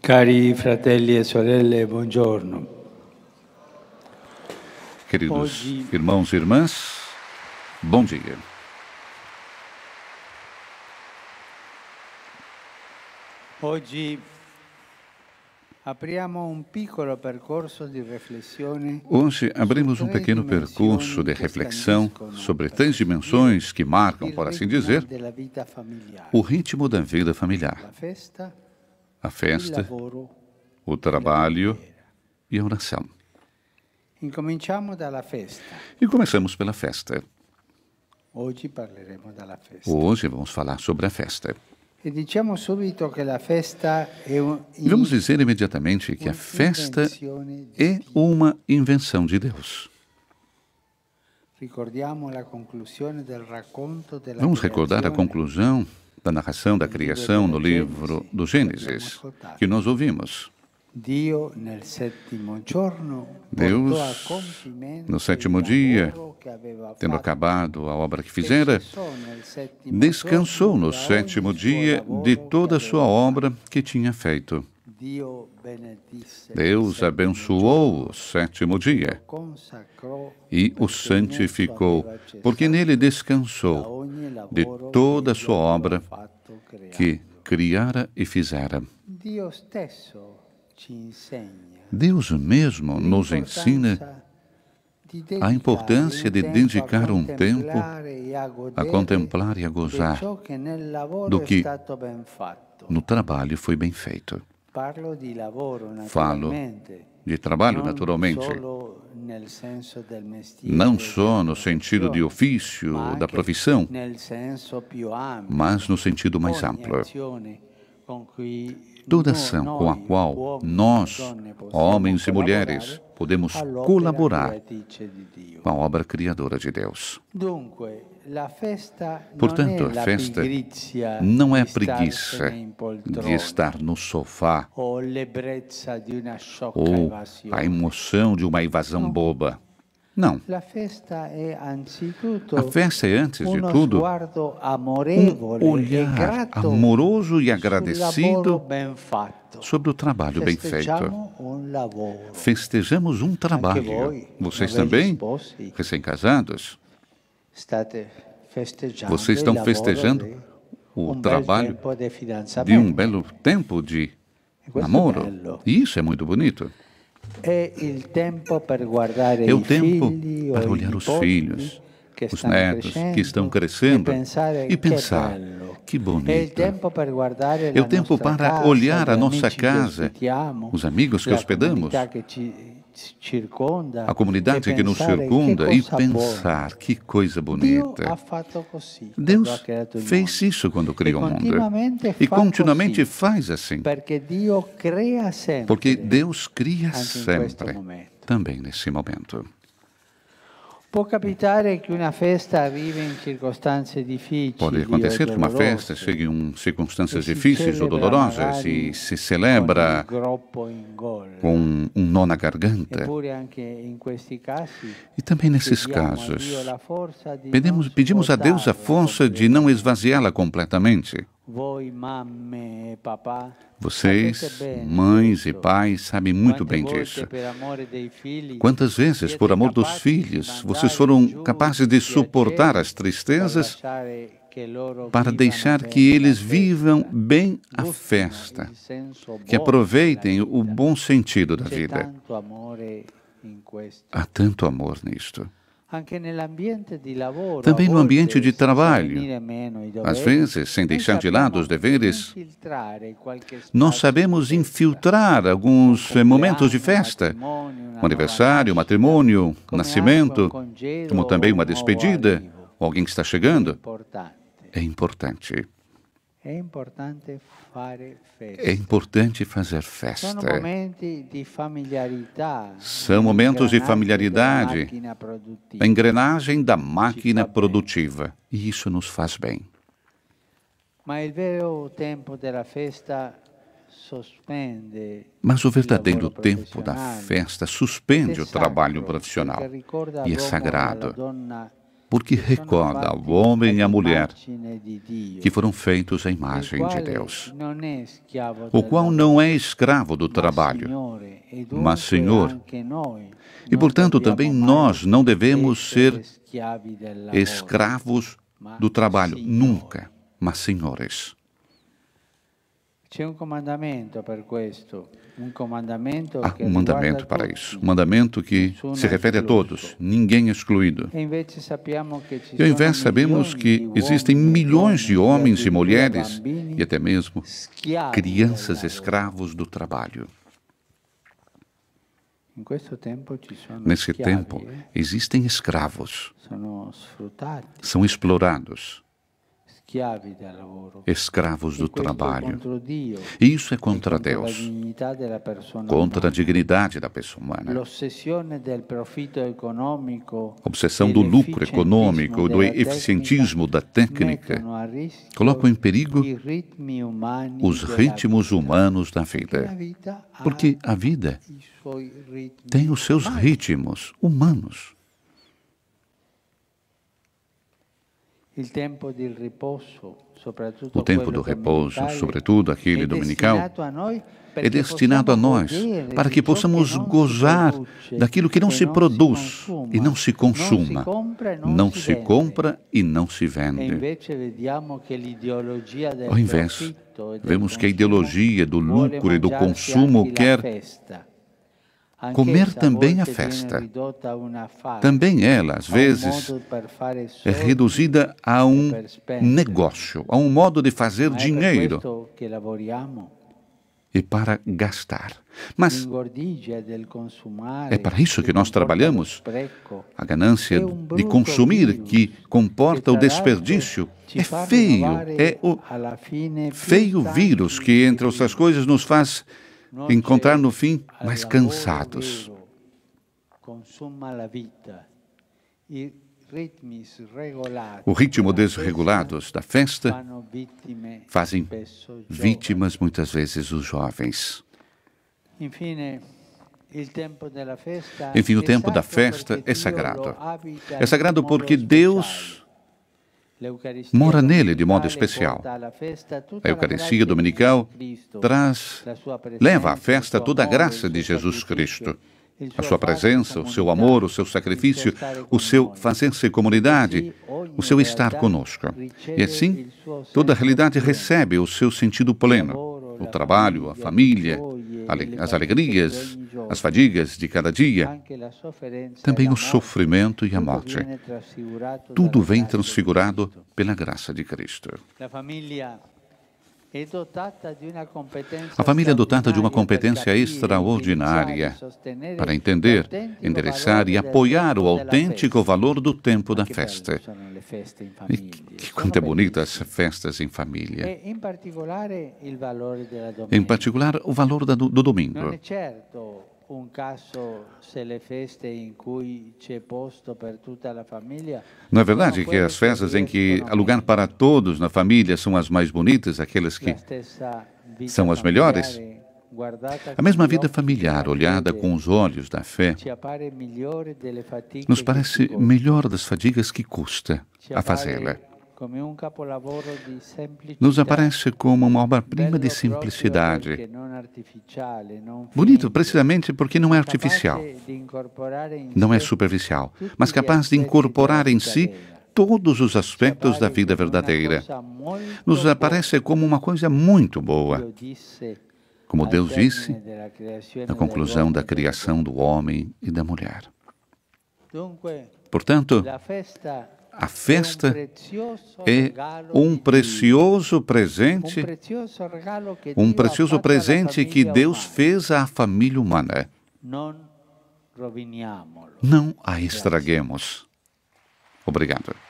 Cari fratelli e sorelle, buongiorno. Queridos irmãos e irmãs, bom dia. Hoje Hoje abrimos um pequeno percurso de reflexão sobre três dimensões que marcam, por assim dizer, o ritmo da vida familiar: a festa, o trabalho e a oração. E começamos pela festa. Hoje vamos falar sobre a festa. E vamos dizer imediatamente que a festa é uma invenção de Deus. Vamos recordar a conclusão da narração da criação no livro do Gênesis, que nós ouvimos. Deus, no sétimo dia, tendo acabado a obra que fizera, descansou no sétimo dia de toda a sua obra que tinha feito. Deus abençoou o sétimo dia e o santificou, porque nele descansou de toda a sua obra que criara e fizera. Deus mesmo nos ensina a importância de dedicar um tempo a contemplar e a gozar do que no trabalho foi bem feito. Falo de trabalho, naturalmente, não só no sentido de ofício, da profissão, mas no sentido mais amplo. Toda ação com a qual nós, homens e mulheres, podemos colaborar com a obra criadora de Deus. Portanto, a festa não é a preguiça de estar no sofá ou a emoção de uma evasão boba. Não. A festa é, antes de tudo, um olhar amoroso e agradecido sobre o trabalho bem feito. Festejamos um trabalho. Vocês também, recém-casados, vocês estão festejando o trabalho de um belo tempo de namoro. E isso é muito bonito. É, é o tempo para olhar os filhos, os netos que estão crescendo e pensar que bonito. É o tempo é para olhar a nossa casa, os amigos que hospedamos, a comunidade que nos circunda e pensar que coisa bonita. Deus fez isso quando criou o mundo e continuamente faz assim, porque Deus cria sempre, também nesse momento. Pode acontecer que uma festa chegue em circunstâncias difíceis ou dolorosas e se celebra com um nó na garganta. E também nesses casos, pedimos, pedimos a Deus a força de não esvaziá-la completamente. Vocês, mães e pais, sabem muito bem disso. Quantas vezes, por amor dos filhos, vocês foram capazes de suportar as tristezas para deixar que eles vivam bem a festa, que aproveitem o bom sentido da vida. Há tanto amor nisto. Também no ambiente de trabalho, às vezes, sem deixar de lado os deveres, nós sabemos infiltrar alguns eh, momentos de festa, um aniversário, um matrimônio, um nascimento, como também uma despedida, alguém que está chegando. É importante. É importante fazer festa. É é. São momentos de familiaridade, a engrenagem da máquina produtiva. E isso nos faz bem. Mas o verdadeiro tempo da festa suspende o trabalho profissional e é sagrado porque recorda ao homem e à mulher que foram feitos à imagem de Deus, o qual não é escravo do trabalho, mas Senhor. E, portanto, também nós não devemos ser escravos do trabalho, nunca, mas senhores. C'è comandamento comandamento Há ah, um mandamento para isso, um mandamento que se é refere a todos, ninguém é excluído. E ao invés sabemos que existem milhões de homens e mulheres, e até mesmo crianças escravos do trabalho. Nesse tempo, existem escravos, são explorados, escravos do trabalho. E isso é contra Deus, contra a dignidade da pessoa humana. A obsessão do lucro econômico, do eficientismo da técnica, colocam em perigo os ritmos humanos da vida. Porque a vida tem os seus ritmos humanos. O tempo do repouso, sobretudo aquele dominical, é destinado a é nós para que possamos gozar daquilo que não se produz e não se consuma, não se compra e não se vende. Ao invés, vemos que a ideologia do lucro e do consumo quer comer também é a festa. Também ela, é, às vezes, é reduzida a um negócio, a um modo de fazer dinheiro e para gastar. Mas é para isso que nós trabalhamos. A ganância de consumir que comporta o desperdício é feio, é o feio vírus que, entre outras coisas, nos faz encontrar no fim mais cansados. O ritmo desregulados da festa fazem vítimas muitas vezes os jovens. Enfim, o tempo da festa é, é sagrado. É sagrado porque Deus mora nele de modo especial. A Eucaristia dominical traz, leva à festa toda a graça de Jesus Cristo. A sua presença, o seu amor, o seu sacrifício, o seu fazer-se comunidade, o seu estar conosco. E assim, toda a realidade recebe o seu sentido pleno. O trabalho, a família, as alegrias, as fadigas de cada dia, também o sofrimento e a morte. Tudo vem transfigurado pela graça de Cristo. A família é dotada de uma competência extraordinária para entender, endereçar e apoiar o autêntico valor do tempo da festa. E que quanto é bonita as festas em família. Eh, em particular, o valor do domingo. Não é verdade que as festas em que há lugar para todos na família são as mais bonitas, aquelas que são as melhores? A mesma vida familiar, olhada com os olhos da fé, nos parece melhor das fadigas que custa a fazê-la nos aparece como uma obra-prima de simplicidade. Bonito, precisamente porque não é artificial, não é superficial, mas capaz de incorporar em si todos os aspectos da vida verdadeira. Nos aparece como uma coisa muito boa. Como Deus disse na conclusão da criação do homem e da mulher. Portanto, a festa é um precioso presente, um precioso presente que Deus fez à família humana. Não a estraguemos. Obrigado.